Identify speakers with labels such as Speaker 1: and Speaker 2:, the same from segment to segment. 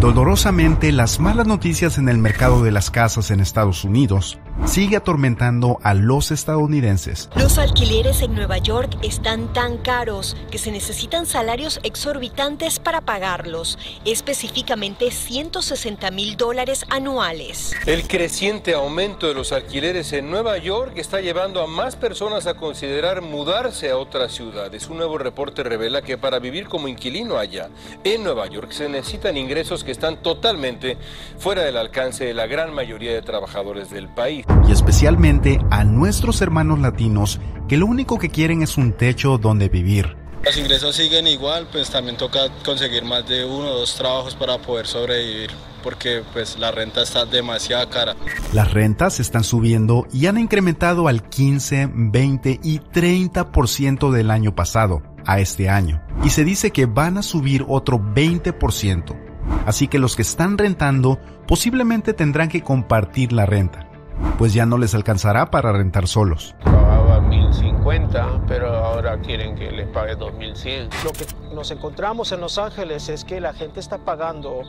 Speaker 1: Dolorosamente, las malas noticias en el mercado de las casas en Estados Unidos sigue atormentando a los estadounidenses. Los alquileres en Nueva York están tan caros que se necesitan salarios exorbitantes para pagarlos, específicamente 160 mil dólares anuales. El creciente aumento de los alquileres en Nueva York está llevando a más personas a considerar mudarse a otras ciudades. Un nuevo reporte revela que para vivir como inquilino allá, en Nueva York, se necesitan ingresos que están totalmente fuera del alcance de la gran mayoría de trabajadores del país. Y especialmente a nuestros hermanos latinos que lo único que quieren es un techo donde vivir. Los ingresos siguen igual, pues también toca conseguir más de uno o dos trabajos para poder sobrevivir porque pues la renta está demasiado cara. Las rentas están subiendo y han incrementado al 15, 20 y 30% del año pasado a este año y se dice que van a subir otro 20% así que los que están rentando posiblemente tendrán que compartir la renta, pues ya no les alcanzará para rentar solos. Pagaba 1050, pero ahora quieren que les pague 2100. Lo que nos encontramos en Los Ángeles es que la gente está pagando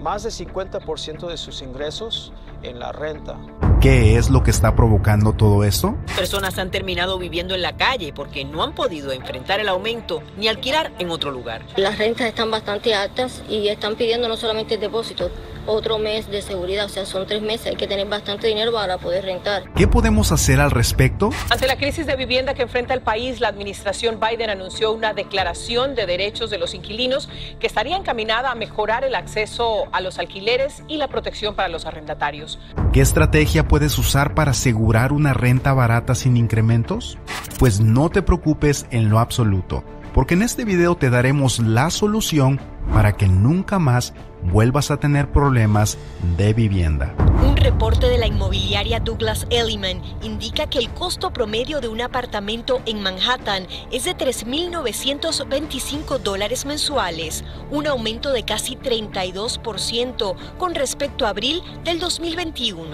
Speaker 1: más del 50% de sus ingresos en la renta. ¿Qué es lo que está provocando todo esto? Personas han terminado viviendo en la calle porque no han podido enfrentar el aumento ni alquilar en otro lugar. Las rentas están bastante altas y están pidiendo no solamente depósitos, otro mes de seguridad, o sea, son tres meses, hay que tener bastante dinero para poder rentar. ¿Qué podemos hacer al respecto? Ante la crisis de vivienda que enfrenta el país, la administración Biden anunció una declaración de derechos de los inquilinos que estaría encaminada a mejorar el acceso a los alquileres y la protección para los arrendatarios. ¿Qué estrategia puedes usar para asegurar una renta barata sin incrementos? Pues no te preocupes en lo absoluto, porque en este video te daremos la solución para que nunca más vuelvas a tener problemas de vivienda. Un reporte de la inmobiliaria Douglas Elliman indica que el costo promedio de un apartamento en Manhattan es de 3.925 dólares mensuales, un aumento de casi 32% con respecto a abril del 2021.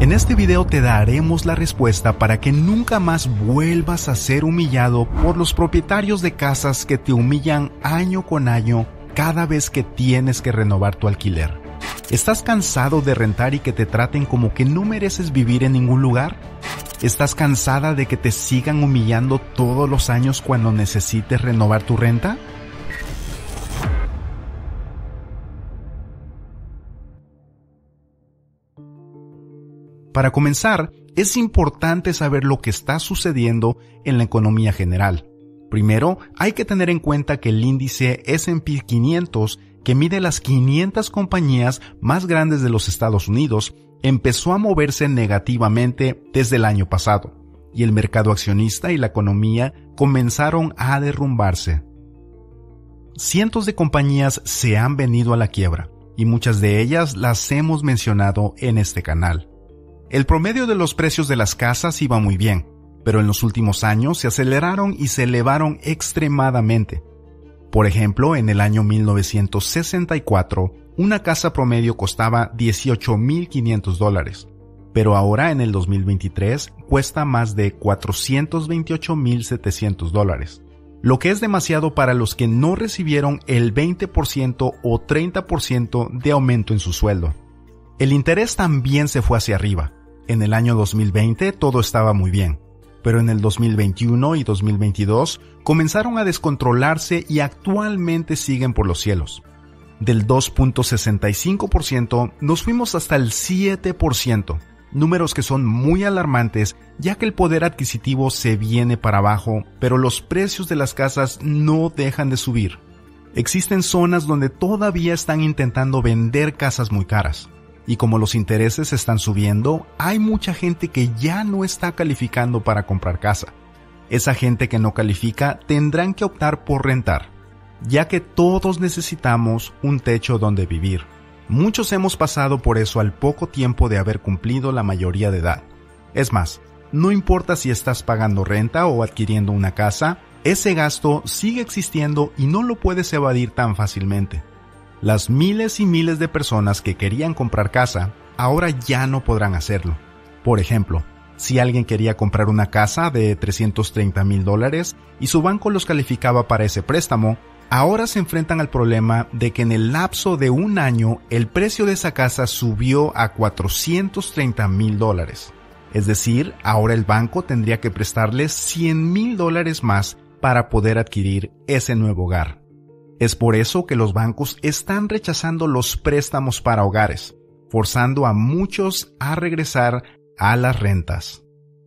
Speaker 1: En este video te daremos la respuesta para que nunca más vuelvas a ser humillado por los propietarios de casas que te humillan año con año cada vez que tienes que renovar tu alquiler? ¿Estás cansado de rentar y que te traten como que no mereces vivir en ningún lugar? ¿Estás cansada de que te sigan humillando todos los años cuando necesites renovar tu renta? Para comenzar, es importante saber lo que está sucediendo en la economía general Primero, hay que tener en cuenta que el índice SP 500, que mide las 500 compañías más grandes de los Estados Unidos, empezó a moverse negativamente desde el año pasado, y el mercado accionista y la economía comenzaron a derrumbarse. Cientos de compañías se han venido a la quiebra, y muchas de ellas las hemos mencionado en este canal. El promedio de los precios de las casas iba muy bien, pero en los últimos años se aceleraron y se elevaron extremadamente. Por ejemplo, en el año 1964, una casa promedio costaba 18.500 dólares, pero ahora en el 2023 cuesta más de 428.700 dólares, lo que es demasiado para los que no recibieron el 20% o 30% de aumento en su sueldo. El interés también se fue hacia arriba. En el año 2020 todo estaba muy bien, pero en el 2021 y 2022 comenzaron a descontrolarse y actualmente siguen por los cielos. Del 2.65% nos fuimos hasta el 7%, números que son muy alarmantes ya que el poder adquisitivo se viene para abajo, pero los precios de las casas no dejan de subir. Existen zonas donde todavía están intentando vender casas muy caras y como los intereses están subiendo, hay mucha gente que ya no está calificando para comprar casa. Esa gente que no califica tendrán que optar por rentar, ya que todos necesitamos un techo donde vivir. Muchos hemos pasado por eso al poco tiempo de haber cumplido la mayoría de edad. Es más, no importa si estás pagando renta o adquiriendo una casa, ese gasto sigue existiendo y no lo puedes evadir tan fácilmente. Las miles y miles de personas que querían comprar casa ahora ya no podrán hacerlo. Por ejemplo, si alguien quería comprar una casa de 330 mil dólares y su banco los calificaba para ese préstamo, ahora se enfrentan al problema de que en el lapso de un año el precio de esa casa subió a 430 mil dólares. Es decir, ahora el banco tendría que prestarles 100 mil dólares más para poder adquirir ese nuevo hogar. Es por eso que los bancos están rechazando los préstamos para hogares, forzando a muchos a regresar a las rentas.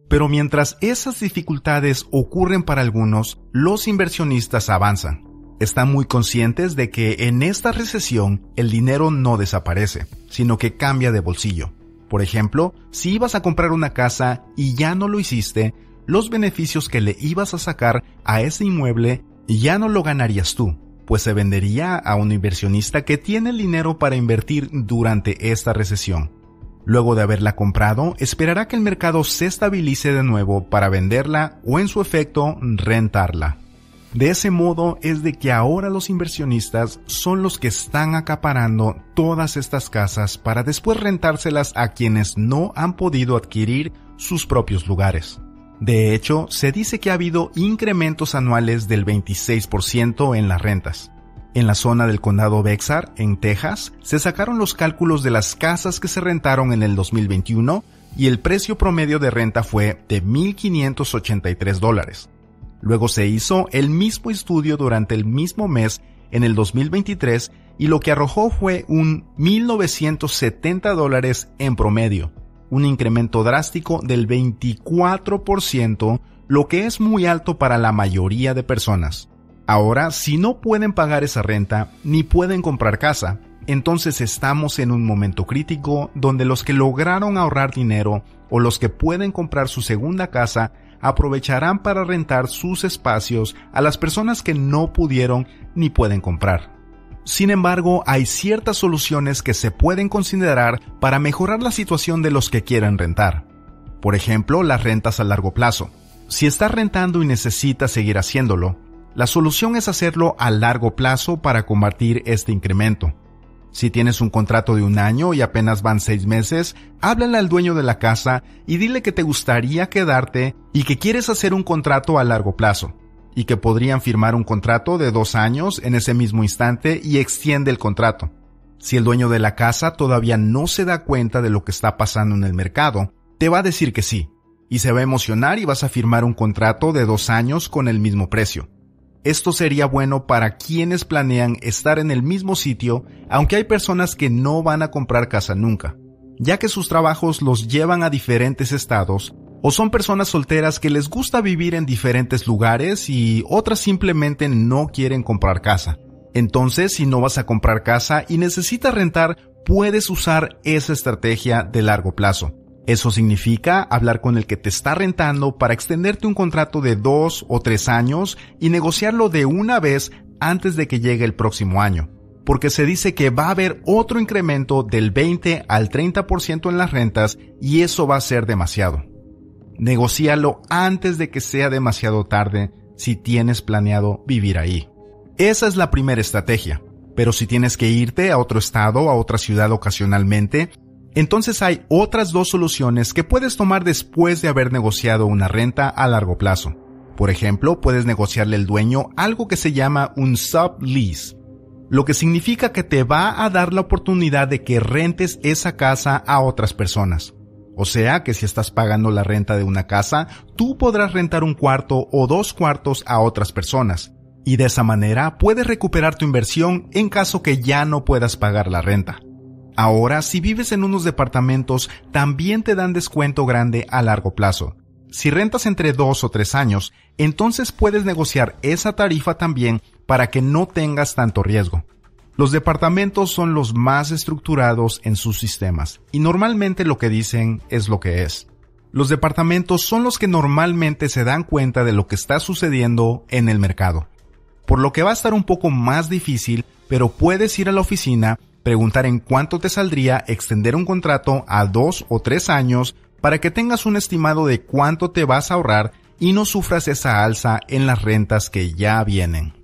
Speaker 1: Pero mientras esas dificultades ocurren para algunos, los inversionistas avanzan. Están muy conscientes de que en esta recesión el dinero no desaparece, sino que cambia de bolsillo. Por ejemplo, si ibas a comprar una casa y ya no lo hiciste, los beneficios que le ibas a sacar a ese inmueble ya no lo ganarías tú, pues se vendería a un inversionista que tiene el dinero para invertir durante esta recesión. Luego de haberla comprado, esperará que el mercado se estabilice de nuevo para venderla o en su efecto rentarla. De ese modo es de que ahora los inversionistas son los que están acaparando todas estas casas para después rentárselas a quienes no han podido adquirir sus propios lugares. De hecho, se dice que ha habido incrementos anuales del 26% en las rentas. En la zona del condado Bexar, en Texas, se sacaron los cálculos de las casas que se rentaron en el 2021 y el precio promedio de renta fue de 1.583 dólares. Luego se hizo el mismo estudio durante el mismo mes en el 2023 y lo que arrojó fue un 1.970 dólares en promedio un incremento drástico del 24%, lo que es muy alto para la mayoría de personas. Ahora, si no pueden pagar esa renta ni pueden comprar casa, entonces estamos en un momento crítico donde los que lograron ahorrar dinero o los que pueden comprar su segunda casa aprovecharán para rentar sus espacios a las personas que no pudieron ni pueden comprar. Sin embargo, hay ciertas soluciones que se pueden considerar para mejorar la situación de los que quieran rentar. Por ejemplo, las rentas a largo plazo. Si estás rentando y necesitas seguir haciéndolo, la solución es hacerlo a largo plazo para combatir este incremento. Si tienes un contrato de un año y apenas van seis meses, háblale al dueño de la casa y dile que te gustaría quedarte y que quieres hacer un contrato a largo plazo y que podrían firmar un contrato de dos años en ese mismo instante y extiende el contrato. Si el dueño de la casa todavía no se da cuenta de lo que está pasando en el mercado, te va a decir que sí, y se va a emocionar y vas a firmar un contrato de dos años con el mismo precio. Esto sería bueno para quienes planean estar en el mismo sitio, aunque hay personas que no van a comprar casa nunca, ya que sus trabajos los llevan a diferentes estados o son personas solteras que les gusta vivir en diferentes lugares y otras simplemente no quieren comprar casa. Entonces, si no vas a comprar casa y necesitas rentar, puedes usar esa estrategia de largo plazo. Eso significa hablar con el que te está rentando para extenderte un contrato de dos o tres años y negociarlo de una vez antes de que llegue el próximo año, porque se dice que va a haber otro incremento del 20 al 30% en las rentas y eso va a ser demasiado. Negocialo antes de que sea demasiado tarde si tienes planeado vivir ahí. Esa es la primera estrategia. Pero si tienes que irte a otro estado, o a otra ciudad ocasionalmente, entonces hay otras dos soluciones que puedes tomar después de haber negociado una renta a largo plazo. Por ejemplo, puedes negociarle al dueño algo que se llama un sublease, lo que significa que te va a dar la oportunidad de que rentes esa casa a otras personas. O sea que si estás pagando la renta de una casa, tú podrás rentar un cuarto o dos cuartos a otras personas, y de esa manera puedes recuperar tu inversión en caso que ya no puedas pagar la renta. Ahora, si vives en unos departamentos, también te dan descuento grande a largo plazo. Si rentas entre dos o tres años, entonces puedes negociar esa tarifa también para que no tengas tanto riesgo. Los departamentos son los más estructurados en sus sistemas y normalmente lo que dicen es lo que es. Los departamentos son los que normalmente se dan cuenta de lo que está sucediendo en el mercado. Por lo que va a estar un poco más difícil, pero puedes ir a la oficina, preguntar en cuánto te saldría extender un contrato a dos o tres años para que tengas un estimado de cuánto te vas a ahorrar y no sufras esa alza en las rentas que ya vienen.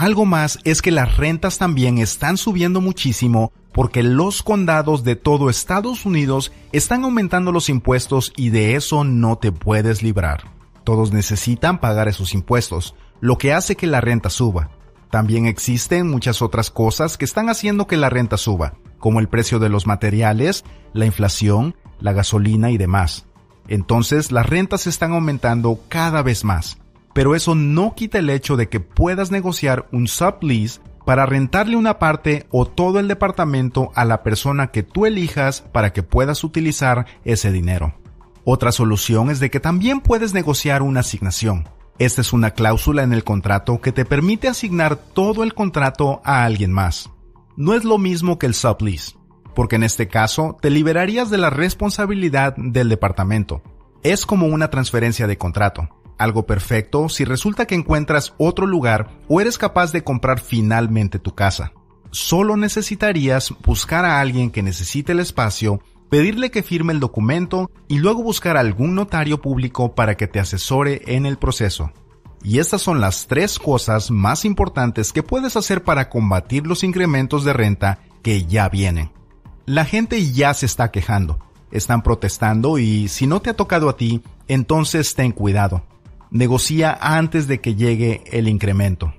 Speaker 1: Algo más es que las rentas también están subiendo muchísimo porque los condados de todo Estados Unidos están aumentando los impuestos y de eso no te puedes librar. Todos necesitan pagar esos impuestos, lo que hace que la renta suba. También existen muchas otras cosas que están haciendo que la renta suba, como el precio de los materiales, la inflación, la gasolina y demás. Entonces las rentas están aumentando cada vez más pero eso no quita el hecho de que puedas negociar un sublease para rentarle una parte o todo el departamento a la persona que tú elijas para que puedas utilizar ese dinero. Otra solución es de que también puedes negociar una asignación. Esta es una cláusula en el contrato que te permite asignar todo el contrato a alguien más. No es lo mismo que el sublease, porque en este caso te liberarías de la responsabilidad del departamento. Es como una transferencia de contrato algo perfecto si resulta que encuentras otro lugar o eres capaz de comprar finalmente tu casa. Solo necesitarías buscar a alguien que necesite el espacio, pedirle que firme el documento y luego buscar algún notario público para que te asesore en el proceso. Y estas son las tres cosas más importantes que puedes hacer para combatir los incrementos de renta que ya vienen. La gente ya se está quejando, están protestando y si no te ha tocado a ti, entonces ten cuidado negocia antes de que llegue el incremento.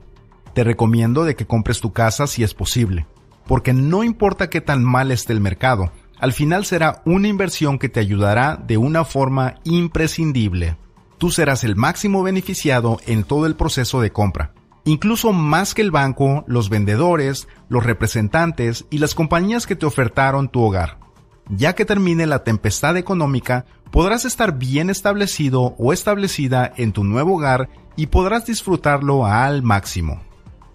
Speaker 1: Te recomiendo de que compres tu casa si es posible, porque no importa qué tan mal esté el mercado, al final será una inversión que te ayudará de una forma imprescindible. Tú serás el máximo beneficiado en todo el proceso de compra. Incluso más que el banco, los vendedores, los representantes y las compañías que te ofertaron tu hogar. Ya que termine la tempestad económica, podrás estar bien establecido o establecida en tu nuevo hogar y podrás disfrutarlo al máximo.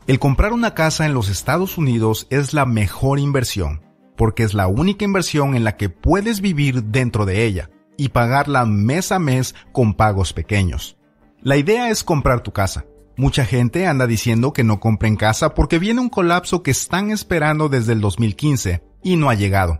Speaker 1: El comprar una casa en los Estados Unidos es la mejor inversión, porque es la única inversión en la que puedes vivir dentro de ella y pagarla mes a mes con pagos pequeños. La idea es comprar tu casa. Mucha gente anda diciendo que no compren casa porque viene un colapso que están esperando desde el 2015 y no ha llegado.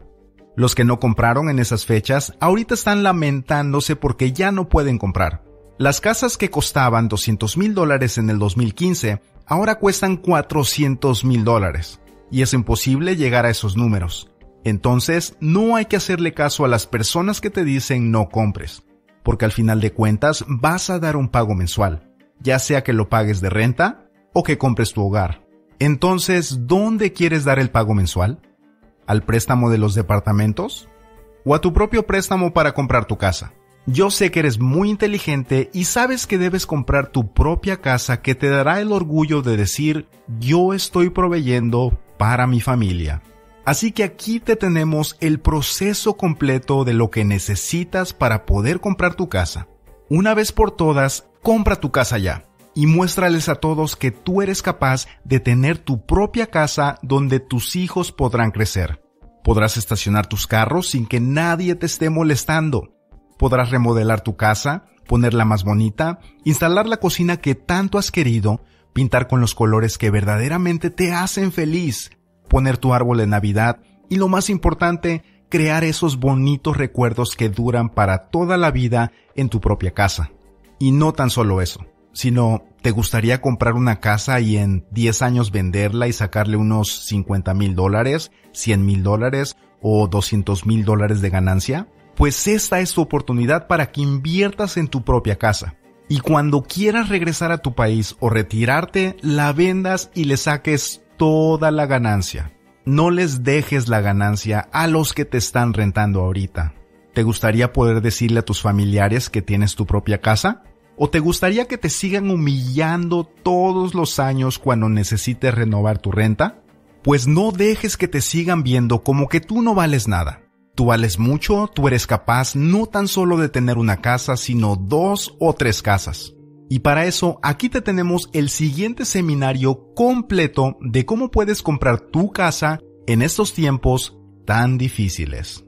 Speaker 1: Los que no compraron en esas fechas ahorita están lamentándose porque ya no pueden comprar. Las casas que costaban 200 mil dólares en el 2015 ahora cuestan 400 mil dólares y es imposible llegar a esos números. Entonces, no hay que hacerle caso a las personas que te dicen no compres, porque al final de cuentas vas a dar un pago mensual, ya sea que lo pagues de renta o que compres tu hogar. Entonces, ¿dónde quieres dar el pago mensual? al préstamo de los departamentos o a tu propio préstamo para comprar tu casa. Yo sé que eres muy inteligente y sabes que debes comprar tu propia casa que te dará el orgullo de decir yo estoy proveyendo para mi familia. Así que aquí te tenemos el proceso completo de lo que necesitas para poder comprar tu casa. Una vez por todas, compra tu casa ya y muéstrales a todos que tú eres capaz de tener tu propia casa donde tus hijos podrán crecer. Podrás estacionar tus carros sin que nadie te esté molestando. Podrás remodelar tu casa, ponerla más bonita, instalar la cocina que tanto has querido, pintar con los colores que verdaderamente te hacen feliz, poner tu árbol de Navidad y lo más importante, crear esos bonitos recuerdos que duran para toda la vida en tu propia casa. Y no tan solo eso sino te gustaría comprar una casa y en 10 años venderla y sacarle unos 50 mil dólares, 100 mil dólares o 200 mil dólares de ganancia? Pues esta es tu oportunidad para que inviertas en tu propia casa. Y cuando quieras regresar a tu país o retirarte, la vendas y le saques toda la ganancia. No les dejes la ganancia a los que te están rentando ahorita. ¿Te gustaría poder decirle a tus familiares que tienes tu propia casa? ¿O te gustaría que te sigan humillando todos los años cuando necesites renovar tu renta? Pues no dejes que te sigan viendo como que tú no vales nada. Tú vales mucho, tú eres capaz no tan solo de tener una casa, sino dos o tres casas. Y para eso, aquí te tenemos el siguiente seminario completo de cómo puedes comprar tu casa en estos tiempos tan difíciles.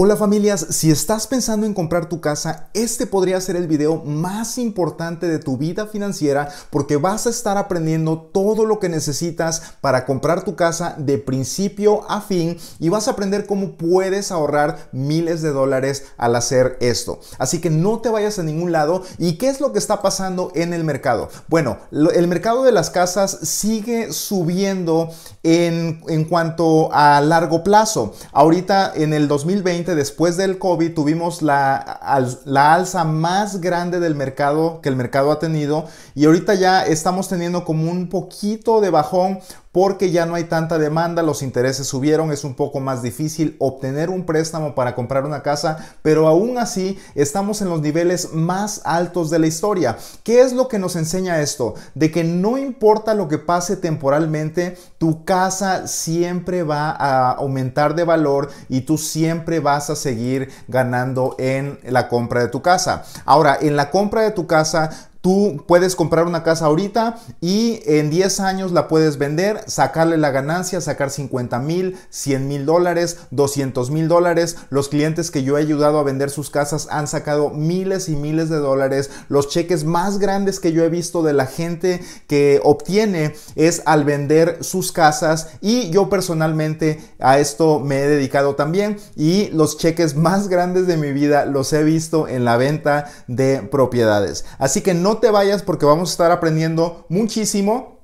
Speaker 1: Hola familias, si estás pensando en comprar tu casa, este podría ser el video más importante de tu vida financiera porque vas a estar aprendiendo todo lo que necesitas para comprar tu casa de principio a fin y vas a aprender cómo puedes ahorrar miles de dólares al hacer esto. Así que no te vayas a ningún lado. ¿Y qué es lo que está pasando en el mercado? Bueno, el mercado de las casas sigue subiendo en, en cuanto a largo plazo. Ahorita en el 2020 después del COVID, tuvimos la, la, alza más grande del mercado que el mercado ha tenido y ahorita ya estamos teniendo como un poquito de bajón porque ya no hay tanta demanda, los intereses subieron, es un poco más difícil obtener un préstamo para comprar una casa, pero aún así estamos en los niveles más altos de la historia. ¿Qué es lo que nos enseña esto? De que no importa lo que pase temporalmente, tu casa siempre va a aumentar de valor y tú siempre vas a seguir ganando en la compra de tu casa. Ahora, en la compra de tu casa, Tú puedes comprar una casa ahorita y en 10 años la puedes vender, sacarle la ganancia, sacar 50 mil, 100 mil dólares, 200 mil dólares. Los clientes que yo he ayudado a vender sus casas han sacado miles y miles de dólares. Los cheques más grandes que yo he visto de la gente que obtiene es al vender sus casas y yo personalmente a esto me he dedicado también y los cheques más grandes de mi vida los he visto en la venta de propiedades. Así que no te vayas porque vamos a estar aprendiendo muchísimo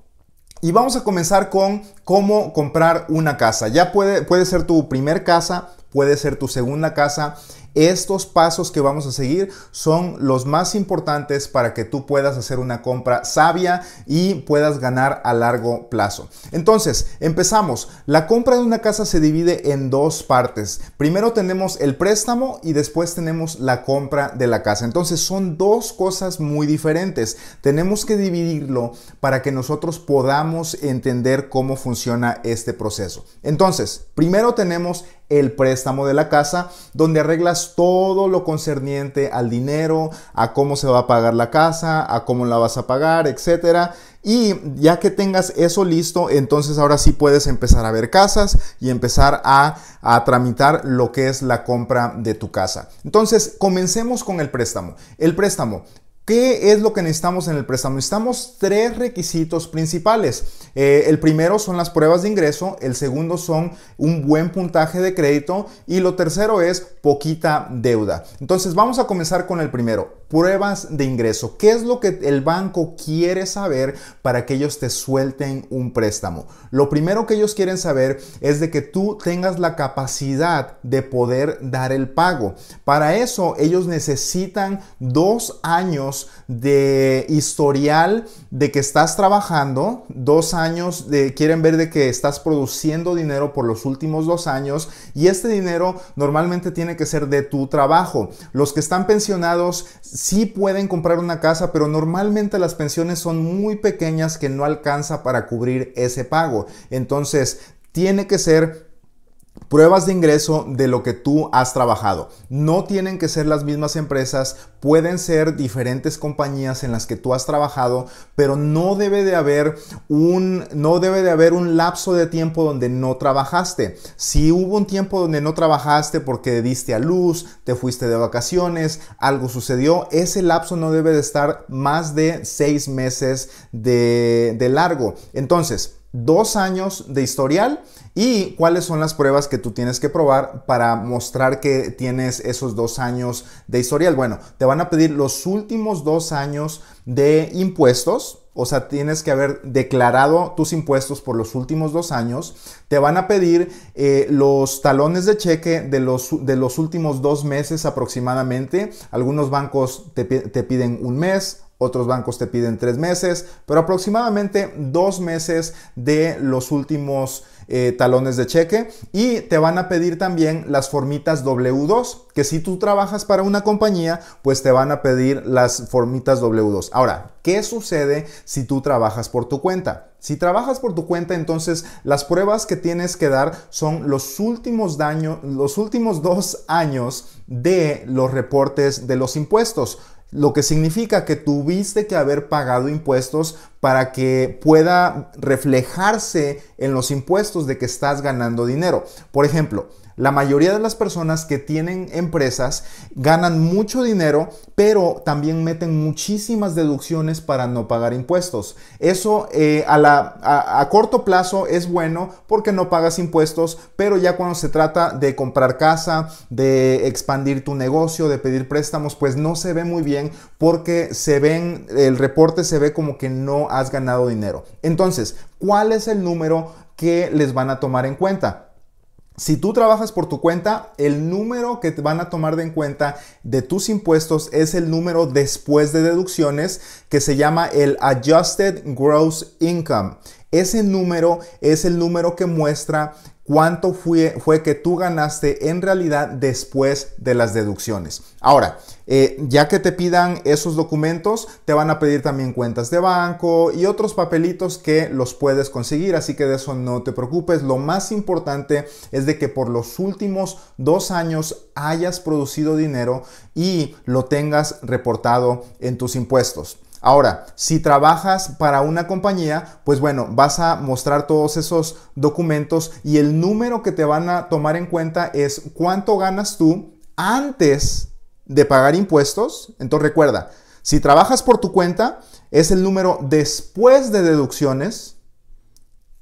Speaker 1: y vamos a comenzar con cómo comprar una casa. Ya puede, puede ser tu primer casa, puede ser tu segunda casa estos pasos que vamos a seguir son los más importantes para que tú puedas hacer una compra sabia y puedas ganar a largo plazo. Entonces, empezamos. La compra de una casa se divide en dos partes. Primero tenemos el préstamo y después tenemos la compra de la casa. Entonces, son dos cosas muy diferentes. Tenemos que dividirlo para que nosotros podamos entender cómo funciona este proceso. Entonces, primero tenemos el préstamo de la casa, donde arreglas todo lo concerniente al dinero, a cómo se va a pagar la casa, a cómo la vas a pagar, etcétera. Y ya que tengas eso listo, entonces ahora sí puedes empezar a ver casas y empezar a, a, tramitar lo que es la compra de tu casa. Entonces, comencemos con el préstamo. El préstamo ¿Qué es lo que necesitamos en el préstamo? Necesitamos tres requisitos principales. Eh, el primero son las pruebas de ingreso, el segundo son un buen puntaje de crédito y lo tercero es poquita deuda. Entonces vamos a comenzar con el primero pruebas de ingreso. ¿Qué es lo que el banco quiere saber para que ellos te suelten un préstamo? Lo primero que ellos quieren saber es de que tú tengas la capacidad de poder dar el pago. Para eso ellos necesitan dos años de historial de que estás trabajando, dos años de quieren ver de que estás produciendo dinero por los últimos dos años y este dinero normalmente tiene que ser de tu trabajo. Los que están pensionados sí pueden comprar una casa, pero normalmente las pensiones son muy pequeñas que no alcanza para cubrir ese pago. Entonces, tiene que ser Pruebas de ingreso de lo que tú has trabajado. No tienen que ser las mismas empresas, pueden ser diferentes compañías en las que tú has trabajado, pero no debe de haber un, no debe de haber un lapso de tiempo donde no trabajaste. Si hubo un tiempo donde no trabajaste porque diste a luz, te fuiste de vacaciones, algo sucedió, ese lapso no debe de estar más de seis meses de, de largo. Entonces, dos años de historial y cuáles son las pruebas que tú tienes que probar para mostrar que tienes esos dos años de historial. Bueno, te van a pedir los últimos dos años de impuestos. O sea, tienes que haber declarado tus impuestos por los últimos dos años. Te van a pedir eh, los talones de cheque de los, de los últimos dos meses aproximadamente. Algunos bancos te, te piden un mes, otros bancos te piden tres meses, pero aproximadamente dos meses de los últimos eh, talones de cheque y te van a pedir también las formitas W2, que si tú trabajas para una compañía, pues te van a pedir las formitas W2. Ahora, ¿qué sucede si tú trabajas por tu cuenta? Si trabajas por tu cuenta, entonces las pruebas que tienes que dar son los últimos, daños los últimos dos años de los reportes de los impuestos lo que significa que tuviste que haber pagado impuestos para que pueda reflejarse en los impuestos de que estás ganando dinero. Por ejemplo, la mayoría de las personas que tienen empresas ganan mucho dinero, pero también meten muchísimas deducciones para no pagar impuestos. Eso eh, a, corto plazo es bueno porque no pagas impuestos, pero ya cuando se trata de comprar casa, de expandir tu negocio, de pedir préstamos, pues no se ve muy bien porque se ven, el reporte se ve como que no has ganado dinero. Entonces, ¿cuál es el número que les van a tomar en cuenta? Si tú trabajas por tu cuenta, el número que te van a tomar de en cuenta de tus impuestos es el número después de deducciones que se llama el Adjusted Gross Income. Ese número es el número que muestra cuánto fue, fue, que tú ganaste en realidad después de las deducciones. Ahora, eh, ya que te pidan esos documentos, te van a pedir también cuentas de banco y otros papelitos que los puedes conseguir, así que de eso no te preocupes. Lo más importante es de que por los últimos dos años hayas producido dinero y lo tengas reportado en tus impuestos. Ahora, si trabajas para una compañía, pues bueno, vas a mostrar todos esos documentos y el número que te van a tomar en cuenta es cuánto ganas tú antes de pagar impuestos. Entonces recuerda, si trabajas por tu cuenta, es el número después de deducciones.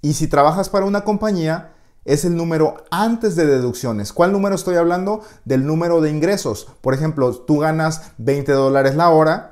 Speaker 1: Y si trabajas para una compañía, es el número antes de deducciones. ¿Cuál número estoy hablando? Del número de ingresos. Por ejemplo, tú ganas 20 dólares la hora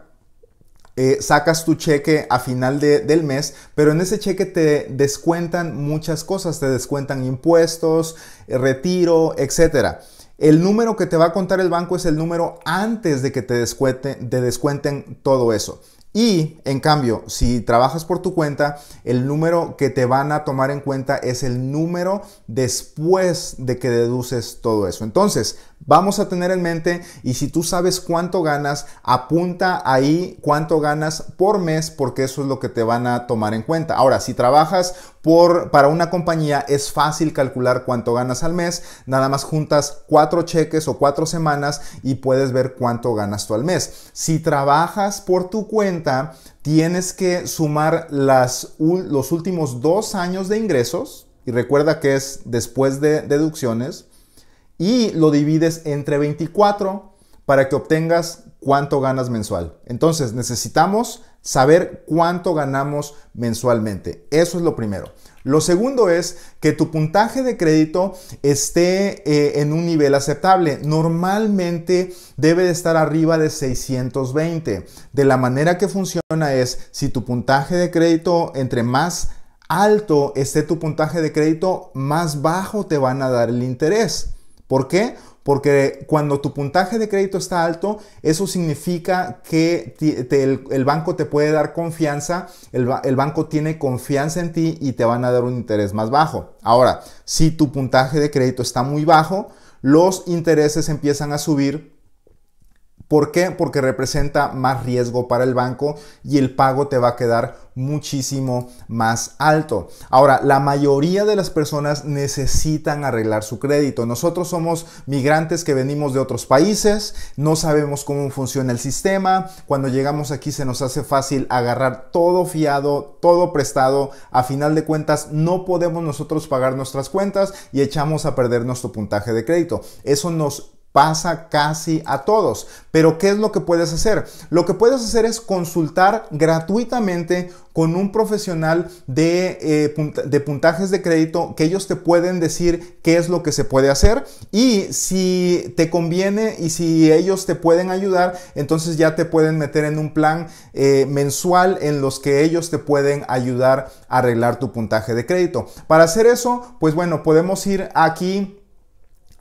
Speaker 1: eh, sacas tu cheque a final del mes, pero en ese cheque te descuentan muchas cosas, te descuentan impuestos, eh, retiro, etcétera. El número que te va a contar el banco es el número antes de que te te descuenten todo eso. Y en cambio, si trabajas por tu cuenta, el número que te van a tomar en cuenta es el número después de que deduces todo eso. Entonces, vamos a tener en mente y si tú sabes cuánto ganas, apunta ahí cuánto ganas por mes porque eso es lo que te van a tomar en cuenta. Ahora, si trabajas por, para una compañía es fácil calcular cuánto ganas al mes, nada más juntas cuatro cheques o cuatro semanas y puedes ver cuánto ganas tú al mes. Si trabajas por tu cuenta, tienes que sumar los últimos dos años de ingresos y recuerda que es después de deducciones y lo divides entre 24 para que obtengas cuánto ganas mensual. Entonces necesitamos saber cuánto ganamos mensualmente. Eso es lo primero. Lo segundo es que tu puntaje de crédito esté eh, en un nivel aceptable. Normalmente debe de estar arriba de 620. De la manera que funciona es si tu puntaje de crédito entre más alto esté tu puntaje de crédito, más bajo te van a dar el interés. ¿Por qué? Porque cuando tu puntaje de crédito está alto, eso significa que el, banco te puede dar confianza, el, el, banco tiene confianza en ti y te van a dar un interés más bajo. Ahora, si tu puntaje de crédito está muy bajo, los intereses empiezan a subir ¿Por qué? Porque representa más riesgo para el banco y el pago te va a quedar muchísimo más alto. Ahora, la mayoría de las personas necesitan arreglar su crédito. Nosotros somos migrantes que venimos de otros países, no sabemos cómo funciona el sistema. Cuando llegamos aquí se nos hace fácil agarrar todo fiado, todo prestado. A final de cuentas, no podemos nosotros pagar nuestras cuentas y echamos a perder nuestro puntaje de crédito. Eso nos pasa casi a todos. Pero ¿qué es lo que puedes hacer? Lo que puedes hacer es consultar gratuitamente con un profesional eh, de, puntajes de crédito que ellos te pueden decir qué es lo que se puede hacer y si te conviene y si ellos te pueden ayudar, entonces ya te pueden meter en un plan eh, mensual en los que ellos te pueden ayudar a arreglar tu puntaje de crédito. Para hacer eso, pues bueno, podemos ir aquí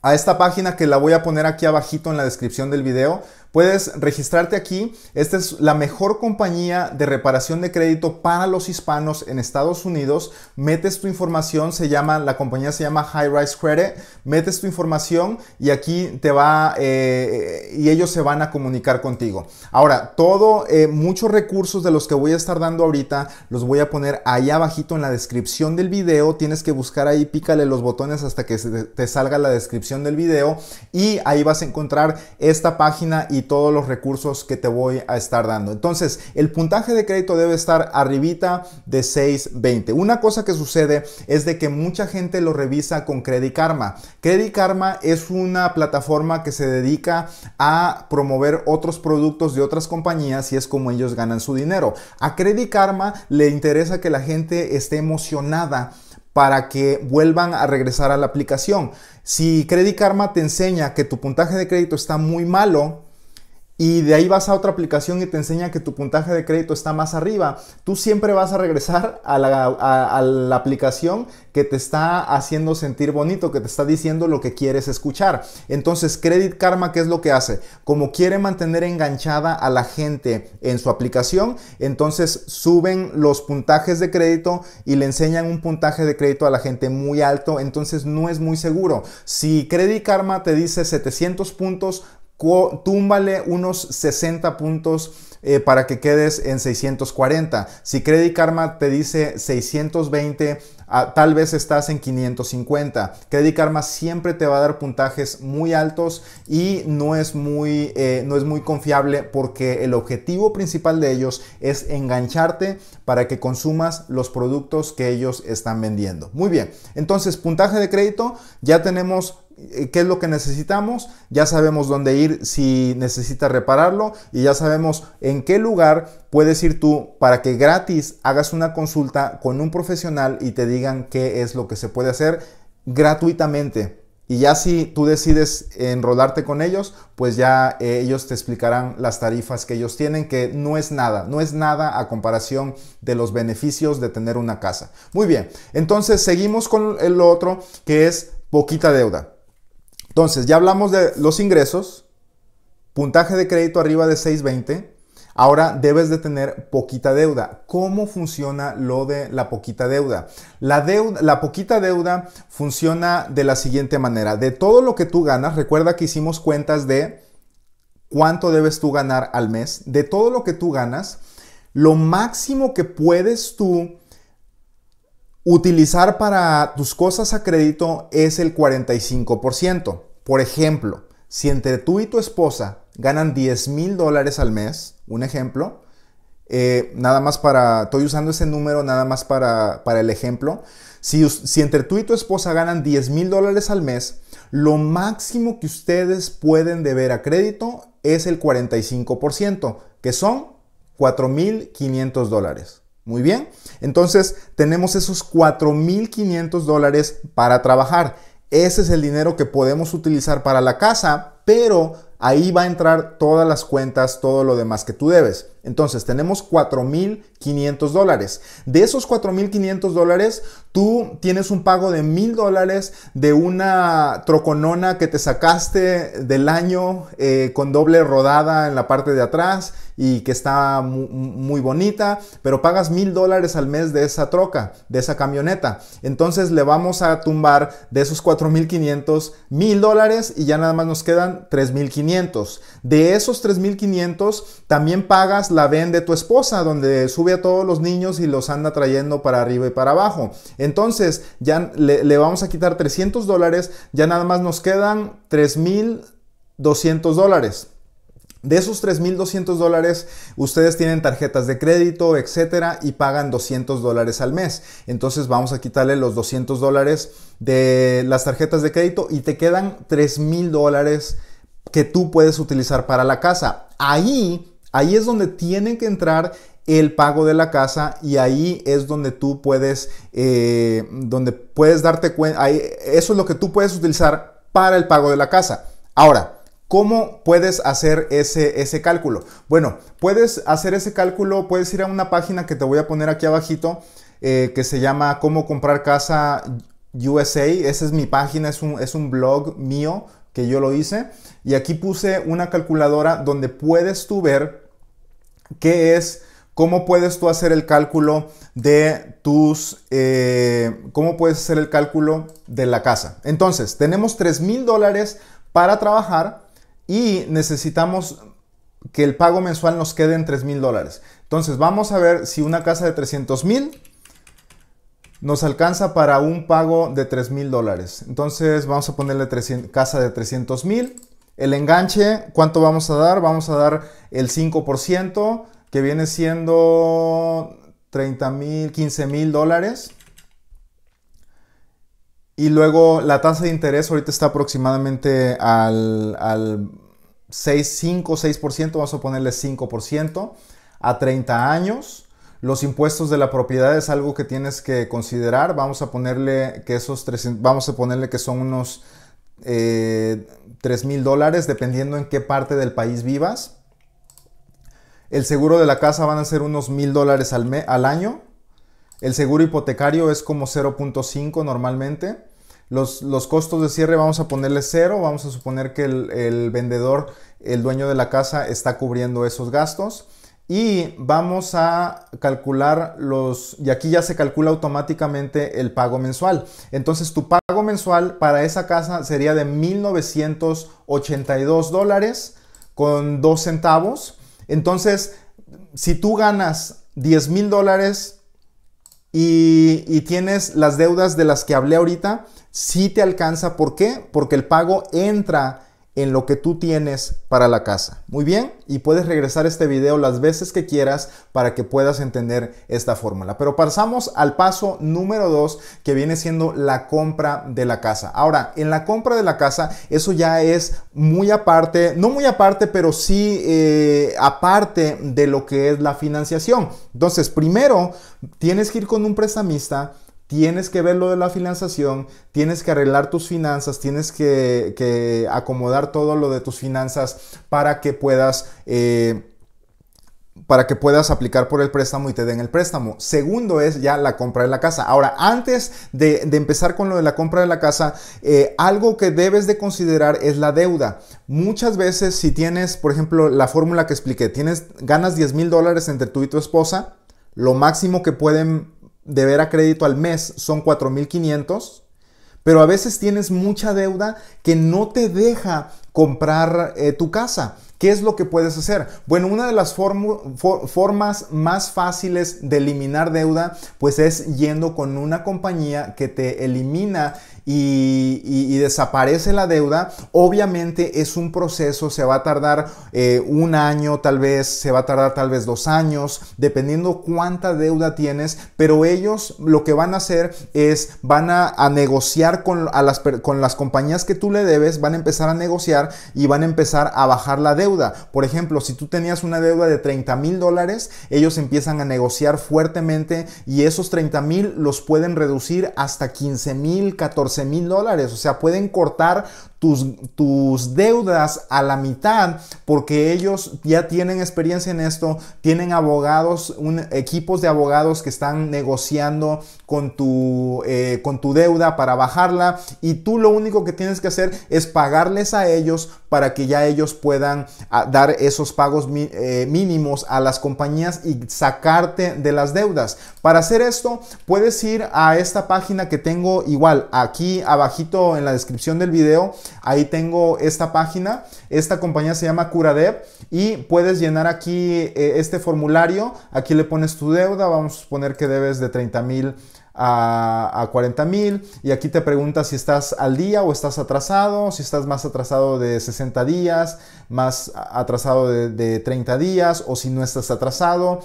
Speaker 1: a esta página que la voy a poner aquí abajito en la descripción del video. Puedes registrarte aquí. Esta es la mejor compañía de reparación de crédito para los hispanos en Estados Unidos. Metes tu información, se llama, la compañía se llama High Rise Credit. Metes tu información y aquí te va eh, y ellos se van a comunicar contigo. Ahora, todo, eh, muchos recursos de los que voy a estar dando ahorita, los voy a poner ahí abajito en la descripción del video. Tienes que buscar ahí, pícale los botones hasta que te salga la descripción del video y ahí vas a encontrar esta página y todos los recursos que te voy a estar dando. Entonces, el puntaje de crédito debe estar arribita de 620. Una cosa que sucede es de que mucha gente lo revisa con Credit Karma. Credit Karma es una plataforma que se dedica a promover otros productos de otras compañías y es como ellos ganan su dinero. A Credit Karma le interesa que la gente esté emocionada para que vuelvan a regresar a la aplicación. Si Credit Karma te enseña que tu puntaje de crédito está muy malo, y de ahí vas a otra aplicación y te enseña que tu puntaje de crédito está más arriba, tú siempre vas a regresar a la, aplicación que te está haciendo sentir bonito, que te está diciendo lo que quieres escuchar. Entonces, Credit Karma, ¿qué es lo que hace? Como quiere mantener enganchada a la gente en su aplicación, entonces suben los puntajes de crédito y le enseñan un puntaje de crédito a la gente muy alto, entonces no es muy seguro. Si Credit Karma te dice 700 puntos, túmbale unos 60 puntos eh, para que quedes en 640. Si Credit Karma te dice 620, ah, tal vez estás en 550. Credit Karma siempre te va a dar puntajes muy altos y no es muy, eh, no es muy confiable porque el objetivo principal de ellos es engancharte para que consumas los productos que ellos están vendiendo. Muy bien, entonces puntaje de crédito, ya tenemos eh, qué es lo que necesitamos, ya sabemos dónde ir si necesitas repararlo y ya sabemos en qué lugar puedes ir tú para que gratis hagas una consulta con un profesional y te digan qué es lo que se puede hacer gratuitamente. Y ya si tú decides enrolarte con ellos, pues ya eh, ellos te explicarán las tarifas que ellos tienen, que no es nada, no es nada a comparación de los beneficios de tener una casa. Muy bien, entonces seguimos con el otro que es poquita deuda. Entonces, ya hablamos de los ingresos, puntaje de crédito arriba de 620. Ahora debes de tener poquita deuda. ¿Cómo funciona lo de la poquita deuda? La, deuda? la, poquita deuda funciona de la siguiente manera. De todo lo que tú ganas, recuerda que hicimos cuentas de cuánto debes tú ganar al mes. De todo lo que tú ganas, lo máximo que puedes tú Utilizar para tus cosas a crédito es el 45%. Por ejemplo, si entre tú y tu esposa ganan 10 mil dólares al mes, un ejemplo, eh, nada más para, estoy usando ese número nada más para, el ejemplo, si, si entre tú y tu esposa ganan 10 mil dólares al mes, lo máximo que ustedes pueden deber a crédito es el 45%, que son 4.500 dólares. Muy bien, entonces tenemos esos 4.500 dólares para trabajar. Ese es el dinero que podemos utilizar para la casa, pero ahí va a entrar todas las cuentas, todo lo demás que tú debes. Entonces tenemos 4.500 dólares. De esos 4.500 dólares, tú tienes un pago de 1.000 dólares de una troconona que te sacaste del año eh, con doble rodada en la parte de atrás y que está muy, bonita, pero pagas mil dólares al mes de esa troca, de esa camioneta. Entonces le vamos a tumbar de esos 4.500 mil dólares y ya nada más nos quedan 3.500. De esos 3.500 también pagas la ven de tu esposa, donde sube a todos los niños y los anda trayendo para arriba y para abajo. Entonces ya le, le vamos a quitar 300 dólares, ya nada más nos quedan 3.200 dólares. De esos 3.200 dólares, ustedes tienen tarjetas de crédito, etcétera, y pagan 200 dólares al mes. Entonces vamos a quitarle los 200 dólares de las tarjetas de crédito y te quedan 3.000 dólares que tú puedes utilizar para la casa. Ahí, ahí es donde tienen que entrar el pago de la casa y ahí es donde tú puedes, eh, donde puedes darte cuenta, eso es lo que tú puedes utilizar para el pago de la casa. Ahora, ¿Cómo puedes hacer ese, ese cálculo? Bueno, puedes hacer ese cálculo, puedes ir a una página que te voy a poner aquí abajito, eh, que se llama Cómo comprar casa USA. Esa es mi página, es un, es un blog mío que yo lo hice. Y aquí puse una calculadora donde puedes tú ver qué es cómo puedes tú hacer el cálculo de tus, eh, cómo puedes hacer el cálculo de la casa. Entonces, tenemos $3,000 mil dólares para trabajar y necesitamos que el pago mensual nos quede en 3 mil dólares. Entonces vamos a ver si una casa de 300 mil nos alcanza para un pago de 3000 mil dólares. Entonces vamos a ponerle casa de 300 mil. El enganche, ¿cuánto vamos a dar? Vamos a dar el 5%, que viene siendo 30 mil, 15 mil dólares. Y luego la tasa de interés ahorita está aproximadamente al, al 6, 5, 6%, vamos a ponerle 5% a 30 años. Los impuestos de la propiedad es algo que tienes que considerar. Vamos a ponerle que esos 300, vamos a ponerle que son unos eh, tres 3 mil dólares, dependiendo en qué parte del país vivas. El seguro de la casa van a ser unos mil dólares al año. El seguro hipotecario es como 0.5 normalmente. Los, costos de cierre vamos a ponerle cero, vamos a suponer que el, el, vendedor, el dueño de la casa, está cubriendo esos gastos. Y vamos a calcular los, y aquí ya se calcula automáticamente el pago mensual. Entonces tu pago mensual para esa casa sería de 1.982 dólares con 2 centavos. Entonces, si tú ganas 10 mil dólares y, tienes las deudas de las que hablé ahorita, Si te alcanza. ¿Por qué? Porque el pago entra en lo que tú tienes para la casa. Muy bien, y puedes regresar este video las veces que quieras para que puedas entender esta fórmula. Pero pasamos al paso número 2 que viene siendo la compra de la casa. Ahora, en la compra de la casa, eso ya es muy aparte, no muy aparte, pero sí eh, aparte de lo que es la financiación. Entonces, primero, tienes que ir con un prestamista tienes que ver lo de la financiación, tienes que arreglar tus finanzas, tienes que, acomodar todo lo de tus finanzas para que puedas... Eh, para que puedas aplicar por el préstamo y te den el préstamo. Segundo es ya la compra de la casa. Ahora, antes de, empezar con lo de la compra de la casa, eh, algo que debes de considerar es la deuda. Muchas veces si tienes, por ejemplo, la fórmula que expliqué, tienes, ganas 10 mil dólares entre tú y tu esposa, lo máximo que pueden ver a crédito al mes son 4.500, pero a veces tienes mucha deuda que no te deja comprar eh, tu casa. ¿Qué es lo que puedes hacer? Bueno, una de las formas más fáciles de eliminar deuda, pues es yendo con una compañía que te elimina y, desaparece la deuda, obviamente es un proceso, se va a tardar eh, un año tal vez, se va a tardar tal vez dos años, dependiendo cuánta deuda tienes, pero ellos lo que van a hacer es, van a, negociar con, las, con las compañías que tú le debes, van a empezar a negociar y van a empezar a bajar la deuda. Por ejemplo, si tú tenías una deuda de 30 mil dólares, ellos empiezan a negociar fuertemente y esos 30 mil los pueden reducir hasta 15 mil, 14 mil dólares. O sea, pueden cortar tus, deudas a la mitad porque ellos ya tienen experiencia en esto, tienen abogados, equipos de abogados que están negociando con tu, eh, con tu deuda para bajarla y tú lo único que tienes que hacer es pagarles a ellos para que ya ellos puedan ah, dar esos pagos eh, mínimos a las compañías y sacarte de las deudas. Para hacer esto, puedes ir a esta página que tengo igual aquí abajito en la descripción del video Ahí tengo esta página. Esta compañía se llama Curadev y puedes llenar aquí eh, este formulario. Aquí le pones tu deuda. Vamos a suponer que debes de 30 mil a, 40 mil y aquí te pregunta si estás al día o estás atrasado, si estás más atrasado de 60 días, más atrasado de, de 30 días o si no estás atrasado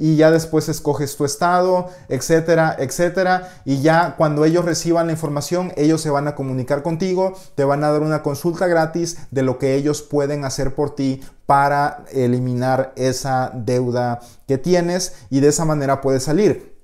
Speaker 1: y ya después escoges tu estado, etcétera, etcétera. Y ya cuando ellos reciban la información, ellos se van a comunicar contigo, te van a dar una consulta gratis de lo que ellos pueden hacer por ti para eliminar esa deuda que tienes y de esa manera puedes salir.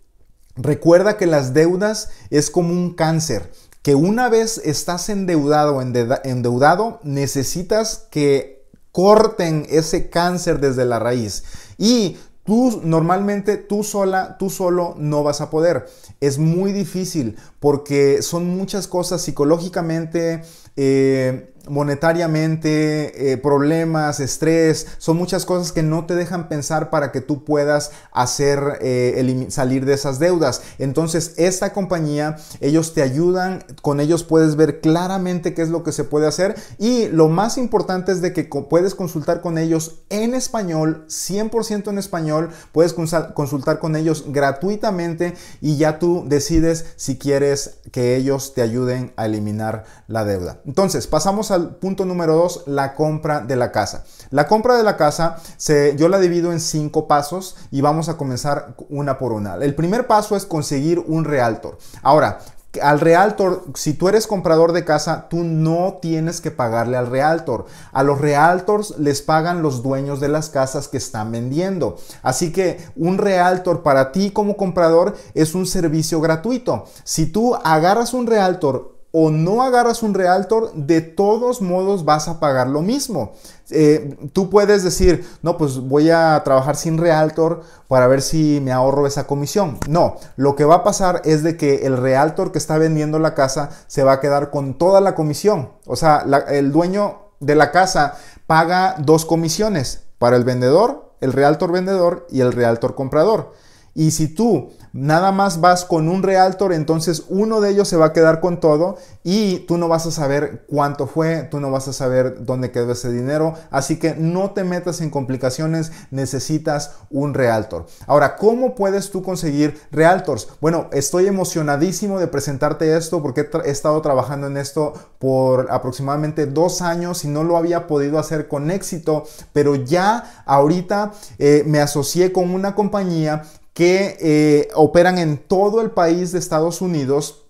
Speaker 1: Recuerda que las deudas es como un cáncer que una vez estás endeudado, endeudado, necesitas que corten ese cáncer desde la raíz. Y Tú normalmente tú sola, tú solo no vas a poder. Es muy difícil porque son muchas cosas psicológicamente, eh, monetariamente, eh, problemas, estrés, son muchas cosas que no te dejan pensar para que tú puedas hacer eh, salir de esas deudas. Entonces, esta compañía, ellos te ayudan, con ellos puedes ver claramente qué es lo que se puede hacer y lo más importante es de que puedes consultar con ellos en español, 100% en español, puedes consultar con ellos gratuitamente y ya tú decides si quieres que ellos te ayuden a eliminar la deuda. Entonces, pasamos a punto número dos, la compra de la casa. La compra de la casa se, yo la divido en cinco pasos y vamos a comenzar una por una. El primer paso es conseguir un realtor. Ahora, al realtor, si tú eres comprador de casa, tú no tienes que pagarle al realtor. A los realtors les pagan los dueños de las casas que están vendiendo. Así que un realtor para ti como comprador es un servicio gratuito. Si tú agarras un realtor, o no agarras un realtor, de todos modos vas a pagar lo mismo. Eh, tú puedes decir, no, pues voy a trabajar sin realtor para ver si me ahorro esa comisión. No, lo que va a pasar es de que el realtor que está vendiendo la casa se va a quedar con toda la comisión. O sea, el dueño de la casa paga dos comisiones para el vendedor, el realtor vendedor y el realtor comprador. Y si tú nada más vas con un realtor, entonces uno de ellos se va a quedar con todo y tú no vas a saber cuánto fue, tú no vas a saber dónde quedó ese dinero, así que no te metas en complicaciones, necesitas un realtor. Ahora, ¿cómo puedes tú conseguir realtors? Bueno, estoy emocionadísimo de presentarte esto porque he, estado trabajando en esto por aproximadamente dos años y no lo había podido hacer con éxito, pero ya ahorita eh, me asocié con una compañía que eh, operan en todo el país de Estados Unidos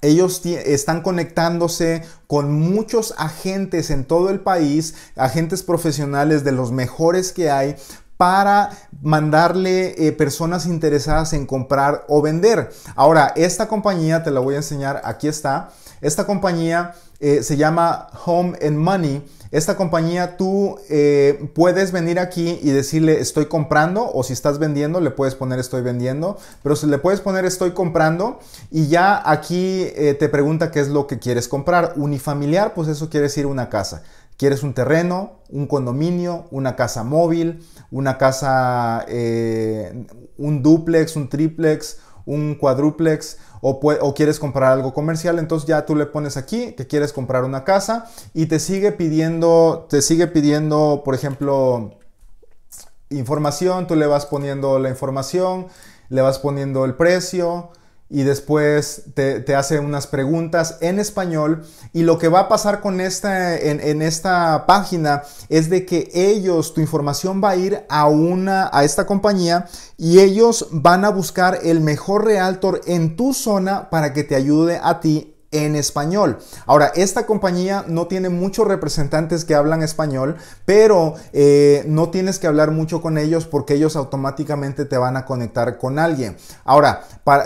Speaker 1: ellos están conectándose con muchos agentes en todo el país, agentes profesionales de los mejores que hay para mandarle eh, personas interesadas en comprar o vender. Ahora, esta compañía, te la voy a enseñar, aquí está, esta compañía eh, se llama Home and Money esta compañía tú eh, puedes venir aquí y decirle estoy comprando o si estás vendiendo le puedes poner estoy vendiendo, pero si le puedes poner estoy comprando y ya aquí eh, te pregunta qué es lo que quieres comprar. Unifamiliar, pues eso quiere decir una casa. ¿Quieres un terreno, un condominio, una casa móvil, una casa, eh, un duplex, un triplex, un cuadruplex o, quieres comprar algo comercial, entonces ya tú le pones aquí que quieres comprar una casa y te sigue pidiendo, te sigue pidiendo, por ejemplo, información, tú le vas poniendo la información, le vas poniendo el precio, y después te, hace unas preguntas en español y lo que va a pasar con esta en, esta página es de que ellos tu información va a ir a una a esta compañía y ellos van a buscar el mejor realtor en tu zona para que te ayude a ti en español. Ahora, esta compañía no tiene muchos representantes que hablan español, pero eh, no tienes que hablar mucho con ellos porque ellos automáticamente te van a conectar con alguien. Ahora,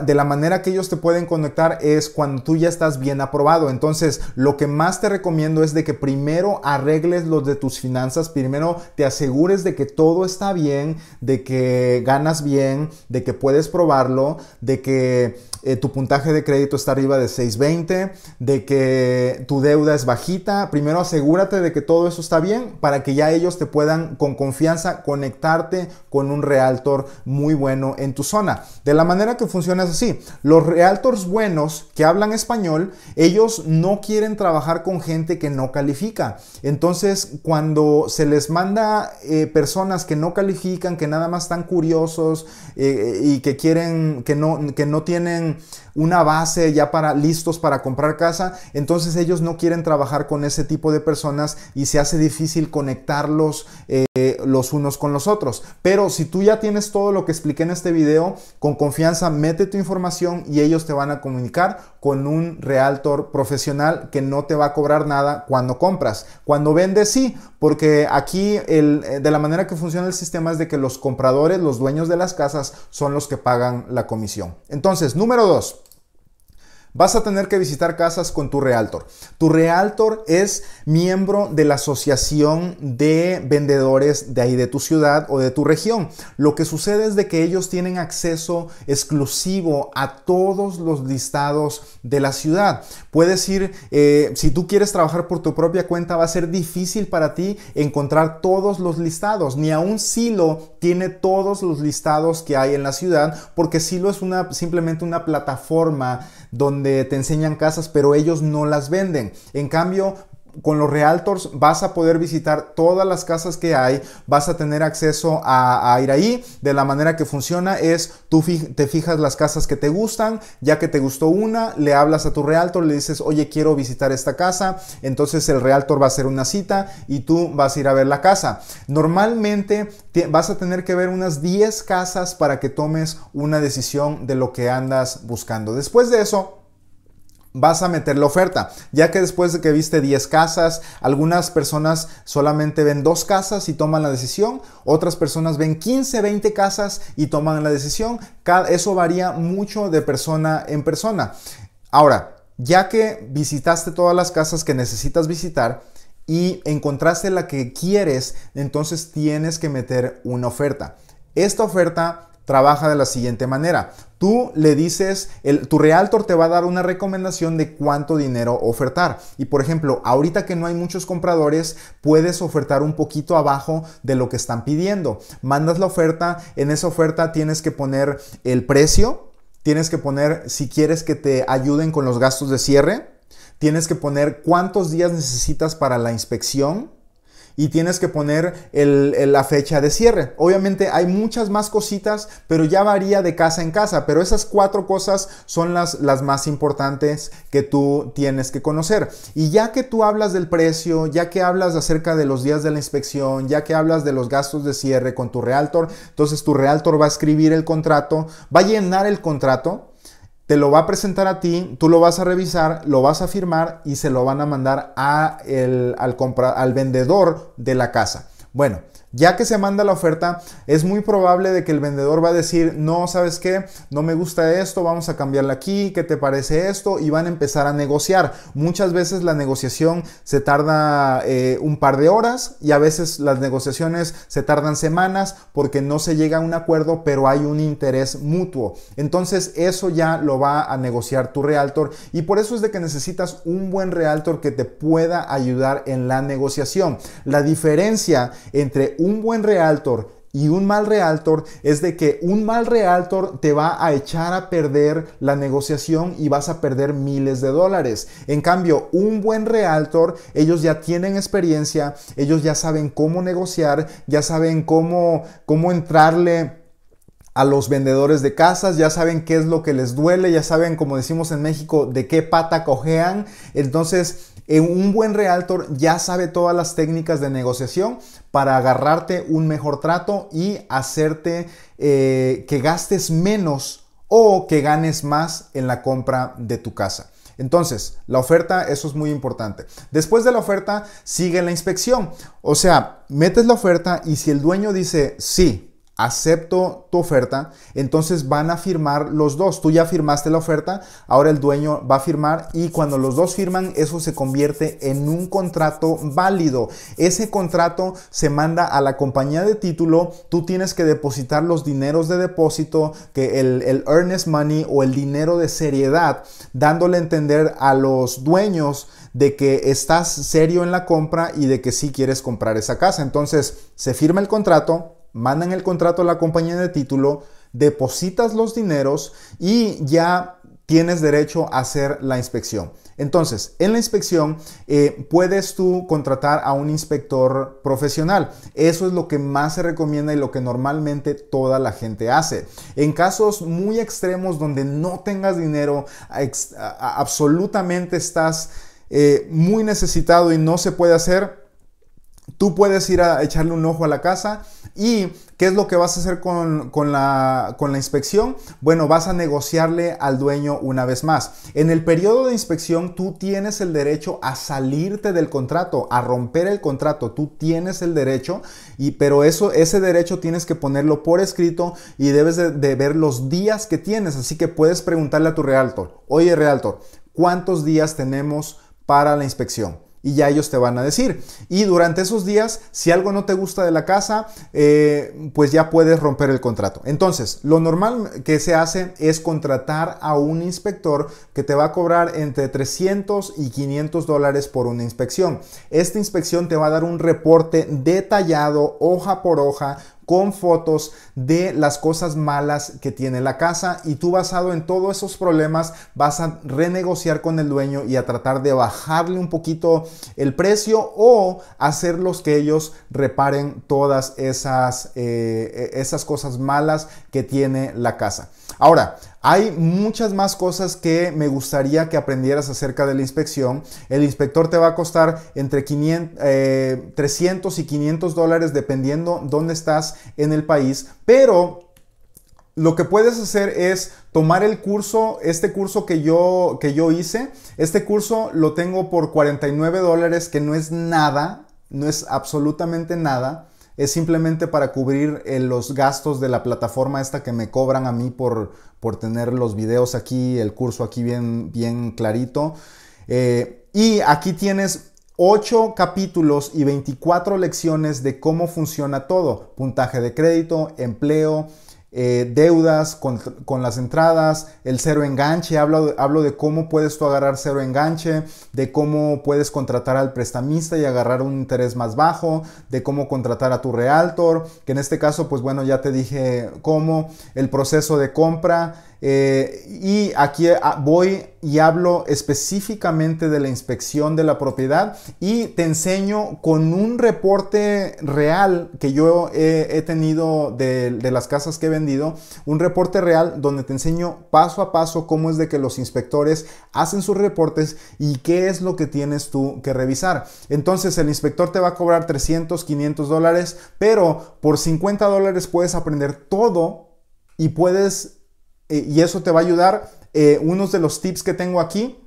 Speaker 1: de la manera que ellos te pueden conectar es cuando tú ya estás bien aprobado. Entonces, lo que más te recomiendo es de que primero arregles los de tus finanzas, primero te asegures de que todo está bien, de que ganas bien, de que puedes probarlo, de que eh, tu puntaje de crédito está arriba de 620, de que tu deuda es bajita. Primero asegúrate de que todo eso está bien para que ya ellos te puedan con confianza conectarte con un realtor muy bueno en tu zona. De la manera que funciona es así. Los realtors buenos que hablan español, ellos no quieren trabajar con gente que no califica. Entonces, cuando se les manda eh, personas que no califican, que nada más están curiosos eh, y que quieren, que no, que no tienen una base ya para listos para comprar casa, entonces ellos no quieren trabajar con ese tipo de personas y se hace difícil conectarlos eh, los unos con los otros. Pero si tú ya tienes todo lo que expliqué en este video, con confianza mete tu información y ellos te van a comunicar con un realtor profesional que no te va a cobrar nada cuando compras. Cuando vendes sí, porque aquí eh, de la manera que funciona el sistema es de que los compradores, los dueños de las casas, son los que pagan la comisión. Entonces, número vas a tener que visitar casas con tu realtor. Tu realtor es miembro de la asociación de vendedores de ahí de tu ciudad o de tu región. Lo que sucede es de que ellos tienen acceso exclusivo a todos los listados de la ciudad. Puedes ir, eh, si tú quieres trabajar por tu propia cuenta, va a ser difícil para ti encontrar todos los listados. Ni un Silo tiene todos los listados que hay en la ciudad, porque Silo es una, simplemente una plataforma donde te enseñan casas, pero ellos no las venden. En cambio, con los realtors vas a poder visitar todas las casas que hay, vas a tener acceso a, ir ahí. De la manera que funciona es tú te fijas las casas que te gustan, ya que te gustó una, le hablas a tu realtor, le dices, oye, quiero visitar esta casa, entonces el realtor va a hacer una cita y tú vas a ir a ver la casa. Normalmente vas a tener que ver unas 10 casas para que tomes una decisión de lo que andas buscando. Después de eso, vas a meter la oferta, ya que después de que viste 10 casas, algunas personas solamente ven dos casas y toman la decisión, otras personas ven 15, 20 casas y toman la decisión, eso varía mucho de persona en persona. Ahora, ya que visitaste todas las casas que necesitas visitar, y encontraste la que quieres, entonces tienes que meter una oferta. Esta oferta trabaja de la siguiente manera. Tú le dices, el, tu realtor te va a dar una recomendación de cuánto dinero ofertar. Y por ejemplo, ahorita que no hay muchos compradores, puedes ofertar un poquito abajo de lo que están pidiendo. Mandas la oferta, en esa oferta tienes que poner el precio, tienes que poner si quieres que te ayuden con los gastos de cierre, tienes que poner cuántos días necesitas para la inspección y tienes que poner la fecha de cierre. Obviamente hay muchas más cositas, pero ya varía de casa en casa, pero esas cuatro cosas son las, las más importantes que tú tienes que conocer. Y ya que tú hablas del precio, ya que hablas acerca de los días de la inspección, ya que hablas de los gastos de cierre con tu realtor, entonces tu realtor va a escribir el contrato, va a llenar el contrato te lo va a presentar a ti, tú lo vas a revisar, lo vas a firmar y se lo van a mandar al, al vendedor de la casa. Bueno, ya que se manda la oferta, es muy probable de que el vendedor va a decir, no, sabes qué, no me gusta esto, vamos a cambiarla aquí, ¿qué te parece esto? Y van a empezar a negociar. Muchas veces la negociación se tarda eh, un par de horas y a veces las negociaciones se tardan semanas porque no se llega a un acuerdo, pero hay un interés mutuo. Entonces eso ya lo va a negociar tu realtor y por eso es de que necesitas un buen realtor que te pueda ayudar en la negociación. La diferencia entre un buen realtor y un mal realtor es de que un mal realtor te va a echar a perder la negociación y vas a perder miles de dólares. En cambio, un buen realtor, ellos ya tienen experiencia, ellos ya saben cómo negociar, ya saben cómo, cómo entrarle a los vendedores de casas, ya saben qué es lo que les duele, ya saben, como decimos en México, de qué pata cojean. Entonces, eh, un buen realtor ya sabe todas las técnicas de negociación para agarrarte un mejor trato y hacerte eh, que gastes menos o que ganes más en la compra de tu casa. Entonces, la oferta, eso es muy importante. Después de la oferta, sigue la inspección. O sea, metes la oferta y si el dueño dice sí, acepto tu oferta, entonces van a firmar los dos. Tú ya firmaste la oferta, ahora el dueño va a firmar y cuando los dos firman, eso se convierte en un contrato válido. Ese contrato se manda a la compañía de título, tú tienes que depositar los dineros de depósito, que el, el earnest money o el dinero de seriedad, dándole a entender a los dueños de que estás serio en la compra y de que sí quieres comprar esa casa. Entonces se firma el contrato, mandan el contrato a la compañía de título, depositas los dineros y ya tienes derecho a hacer la inspección. Entonces, en la inspección eh, puedes tú contratar a un inspector profesional. Eso es lo que más se recomienda y lo que normalmente toda la gente hace. En casos muy extremos donde no tengas dinero, absolutamente estás eh, muy necesitado y no se puede hacer, Tú puedes ir a echarle un ojo a la casa y ¿qué es lo que vas a hacer con, la, inspección? Bueno, vas a negociarle al dueño una vez más. En el periodo de inspección tú tienes el derecho a salirte del contrato, a romper el contrato. Tú tienes el derecho, y, pero eso, ese derecho tienes que ponerlo por escrito y debes de ver los días que tienes. Así que puedes preguntarle a tu realtor, oye realtor, ¿cuántos días tenemos para la inspección? y ya ellos te van a decir. Y durante esos días, si algo no te gusta de la casa, eh, pues ya puedes romper el contrato. Entonces, lo normal que se hace es contratar a un inspector que te va a cobrar entre 300 y 500 dólares por una inspección. Esta inspección te va a dar un reporte detallado, hoja por hoja, con fotos de las cosas malas que tiene la casa y tú basado en todos esos problemas vas a renegociar con el dueño y a tratar de bajarle un poquito el precio o hacerlos que ellos reparen todas esas, eh, e-, esas cosas malas que tiene la casa. Ahora, hay muchas más cosas que me gustaría que aprendieras acerca de la inspección. El inspector te va a costar entre 500, 300 eh, y 500 dólares dependiendo dónde estás en el país, pero lo que puedes hacer es tomar el curso, este curso que yo, que yo hice, este curso lo tengo por 49 dólares, que no es nada, no es absolutamente nada es simplemente para cubrir eh, los gastos de la plataforma esta que me cobran a mí por, tener los videos aquí, el curso aquí bien, bien clarito. Eh, y aquí tienes 8 capítulos y 24 lecciones de cómo funciona todo. Puntaje de crédito, empleo, eh, deudas con, con, las entradas, el cero enganche, hablo, hablo de cómo puedes tú agarrar cero enganche, de cómo puedes contratar al prestamista y agarrar un interés más bajo, de cómo contratar a tu realtor, que en este caso pues bueno ya te dije cómo, el proceso de compra, eh, y aquí ah, voy y hablo específicamente de la inspección de la propiedad y te enseño con un reporte real que yo he, tenido de, de, las casas que he vendido, un reporte real donde te enseño paso a paso cómo es de que los inspectores hacen sus reportes y qué es lo que tienes tú que revisar. Entonces el inspector te va a cobrar 300, 500 dólares, pero por 50 dólares puedes aprender todo y puedes eh, y eso te va a ayudar. Eh, unos de los tips que tengo aquí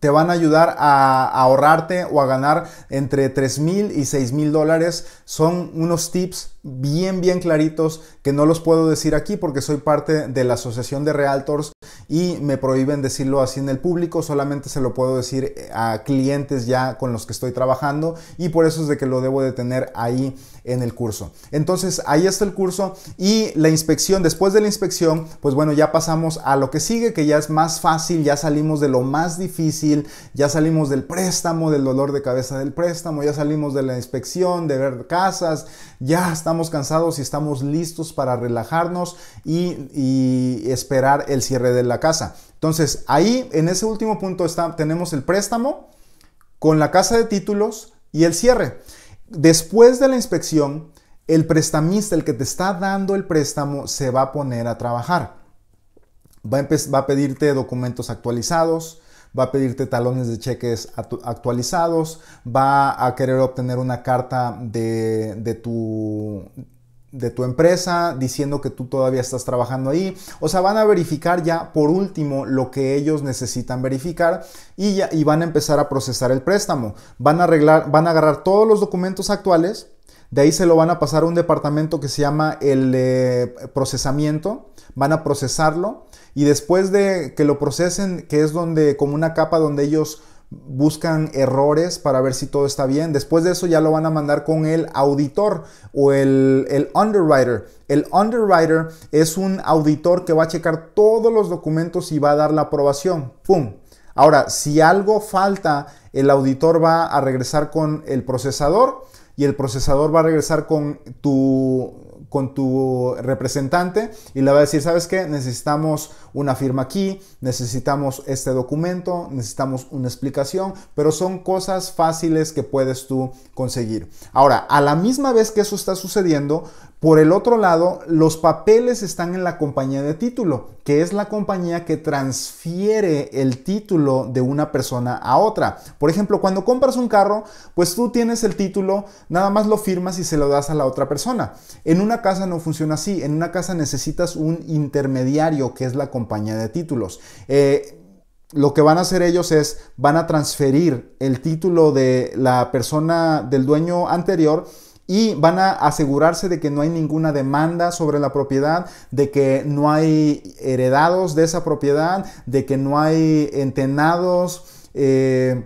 Speaker 1: te van a ayudar a, ahorrarte o a ganar entre 3 mil y 6 mil dólares. Son unos tips bien, bien claritos que no los puedo decir aquí porque soy parte de la Asociación de Realtors y me prohíben decirlo así en el público, solamente se lo puedo decir eh, a clientes ya con los que estoy trabajando y por eso es de que lo debo de tener ahí en el curso. Entonces ahí está el curso y la inspección, después de la inspección, pues bueno, ya pasamos a lo que sigue, que ya es más fácil, ya salimos de lo más difícil, ya salimos del préstamo, del dolor de cabeza del préstamo, ya salimos de la inspección, de ver casas, ya estamos cansados y estamos listos para relajarnos y, esperar el cierre de la casa. Entonces ahí en ese último punto está, tenemos el préstamo con la casa de títulos y el cierre. Después de la inspección, el prestamista, el que te está dando el préstamo, se va a poner a trabajar. Va a, pedirte documentos actualizados, va a pedirte talones de cheques actualizados, va a querer obtener una carta de, tu, de tu empresa, diciendo que tú todavía estás trabajando ahí. O sea, van a verificar ya por último lo que ellos necesitan verificar y, ya, van a empezar a procesar el préstamo. Van a, arreglar, van a agarrar todos los documentos actuales, de ahí se lo van a pasar a un departamento que se llama el eh, procesamiento, van a procesarlo y después de que lo procesen, que es donde como una capa donde ellos buscan errores para ver si todo está bien. Después de eso ya lo van a mandar con el auditor o el, el, underwriter. El underwriter es un auditor que va a checar todos los documentos y va a dar la aprobación. ¡Pum! Ahora, si algo falta, el auditor va a regresar con el procesador y el procesador va a regresar con tu, con tu representante y le va a decir, ¿sabes qué? Necesitamos una firma aquí, necesitamos este documento, necesitamos una explicación, pero son cosas fáciles que puedes tú conseguir. Ahora, a la misma vez que eso está sucediendo, por el otro lado, los papeles están en la compañía de título, que es la compañía que transfiere el título de una persona a otra. Por ejemplo, cuando compras un carro, pues tú tienes el título, nada más lo firmas y se lo das a la otra persona. En una casa no funciona así, en una casa necesitas un intermediario, que es la compañía de títulos. Eh, lo que van a hacer ellos es, van a transferir el título de la persona, del dueño anterior, y van a asegurarse de que no hay ninguna demanda sobre la propiedad, de que no hay heredados de esa propiedad, de que no hay entenados. Eh,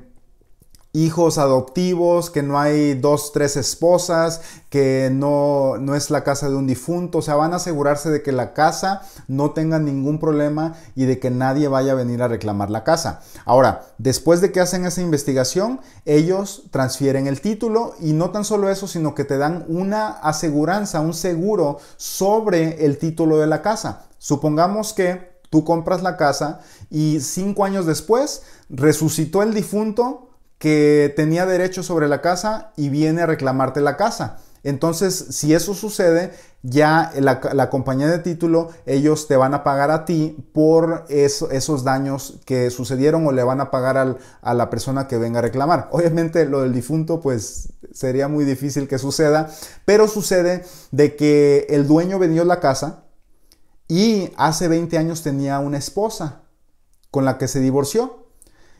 Speaker 1: hijos adoptivos, que no hay dos, tres esposas, que no, no es la casa de un difunto. O sea, van a asegurarse de que la casa no tenga ningún problema y de que nadie vaya a venir a reclamar la casa. Ahora, después de que hacen esa investigación, ellos transfieren el título y no tan solo eso, sino que te dan una aseguranza, un seguro sobre el título de la casa. Supongamos que... Tú compras la casa y cinco años después resucitó el difunto que tenía derecho sobre la casa y viene a reclamarte la casa. Entonces, si eso sucede, ya la, compañía de título, ellos te van a pagar a ti por esos daños que sucedieron o le van a pagar a la persona que venga a reclamar. Obviamente lo del difunto, pues sería muy difícil que suceda, pero sucede de que el dueño vendió la casa y hace 20 años tenía una esposa con la que se divorció.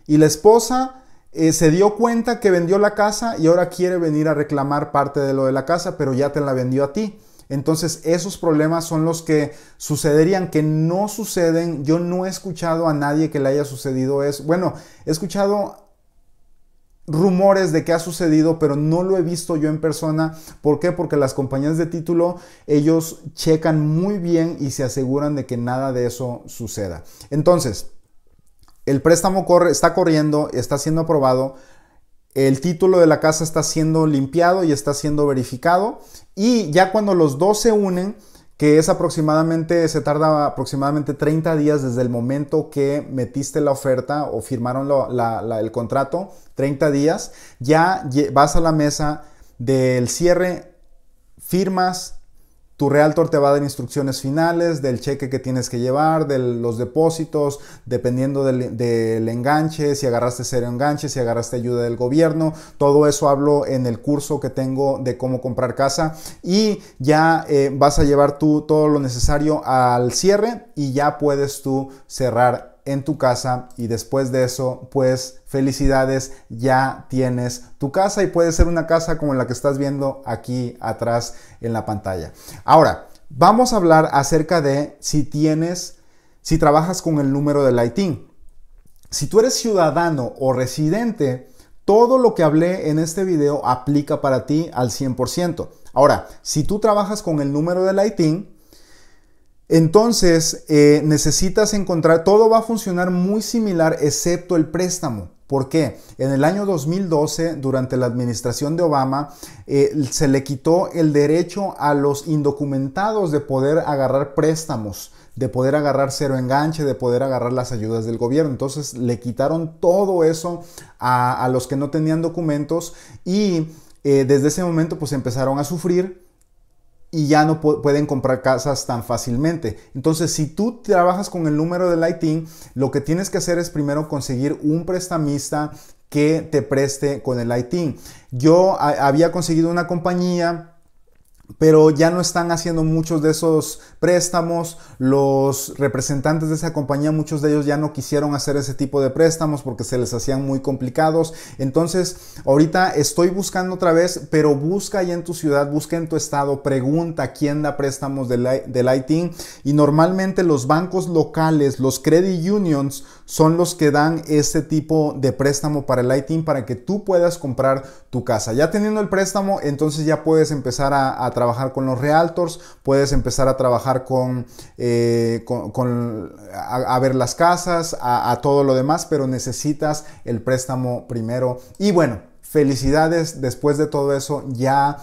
Speaker 1: Y la esposa eh, se dio cuenta que vendió la casa y ahora quiere venir a reclamar parte de lo de la casa, pero ya te la vendió a ti. Entonces esos problemas son los que sucederían, que no suceden. Yo no he escuchado a nadie que le haya sucedido eso. Bueno, he escuchado rumores de que ha sucedido, pero no lo he visto yo en persona. ¿Por qué? Porque las compañías de título, ellos checan muy bien y se aseguran de que nada de eso suceda. Entonces, el préstamo corre, está corriendo, está siendo aprobado, el título de la casa está siendo limpiado y está siendo verificado y ya cuando los dos se unen, que es aproximadamente, se tarda aproximadamente 30 días desde el momento que metiste la oferta o firmaron el contrato, 30 días, ya vas a la mesa del cierre, firmas, tu realtor te va a dar instrucciones finales del cheque que tienes que llevar, de los depósitos, dependiendo del, enganche, si agarraste serio enganche, si agarraste ayuda del gobierno. Todo eso hablo en el curso que tengo de cómo comprar casa. Y ya eh, vas a llevar tú todo lo necesario al cierre y ya puedes tú cerrar en tu casa y después de eso, pues felicidades, ya tienes tu casa y puede ser una casa como la que estás viendo aquí atrás en la pantalla. Ahora, vamos a hablar acerca de si tienes, si trabajas con el número del ITIN. Si tú eres ciudadano o residente, todo lo que hablé en este video aplica para ti al 100%. Ahora, si tú trabajas con el número del ITIN, entonces, eh, necesitas encontrar, todo va a funcionar muy similar excepto el préstamo. ¿Por qué? En el año 2012, durante la administración de Obama, eh, se le quitó el derecho a los indocumentados de poder agarrar préstamos, de poder agarrar cero enganche, de poder agarrar las ayudas del gobierno. Entonces le quitaron todo eso a, los que no tenían documentos y eh, desde ese momento pues empezaron a sufrir y ya no pueden comprar casas tan fácilmente. Entonces, si tú trabajas con el número de lighting lo que tienes que hacer es primero conseguir un prestamista que te preste con el lighting Yo había conseguido una compañía pero ya no están haciendo muchos de esos préstamos. Los representantes de esa compañía, muchos de ellos ya no quisieron hacer ese tipo de préstamos porque se les hacían muy complicados. Entonces, ahorita estoy buscando otra vez, pero busca ahí en tu ciudad, busca en tu estado, pregunta quién da préstamos de del ITIN. Y normalmente los bancos locales, los credit unions, son los que dan este tipo de préstamo para el ITIN para que tú puedas comprar tu casa. Ya teniendo el préstamo, entonces ya puedes empezar a, trabajar con los realtors, puedes empezar a trabajar con, eh, con, a, ver las casas, a todo lo demás, pero necesitas el préstamo primero. Y bueno, felicidades, después de todo eso ya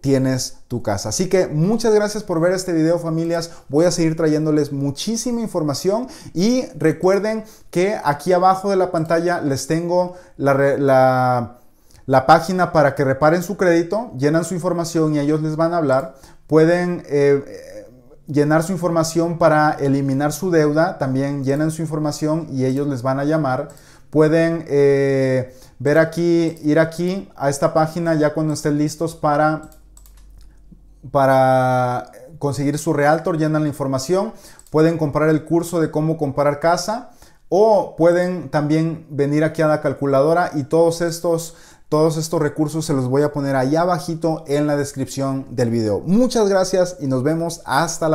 Speaker 1: tienes tu casa. Así que muchas gracias por ver este video familias. Voy a seguir trayéndoles muchísima información y recuerden que aquí abajo de la pantalla les tengo la, la, página para que reparen su crédito, llenan su información y ellos les van a hablar. Pueden... Eh, eh, llenar su información para eliminar su deuda, también llenan su información y ellos les van a llamar. Pueden eh, ver aquí, ir aquí a esta página ya cuando estén listos para, para conseguir su realtor, llenan la información, pueden comprar el curso de cómo comprar casa o pueden también venir aquí a la calculadora y todos estos todos estos recursos se los voy a poner ahí abajito en la descripción del video. Muchas gracias y nos vemos hasta la próxima.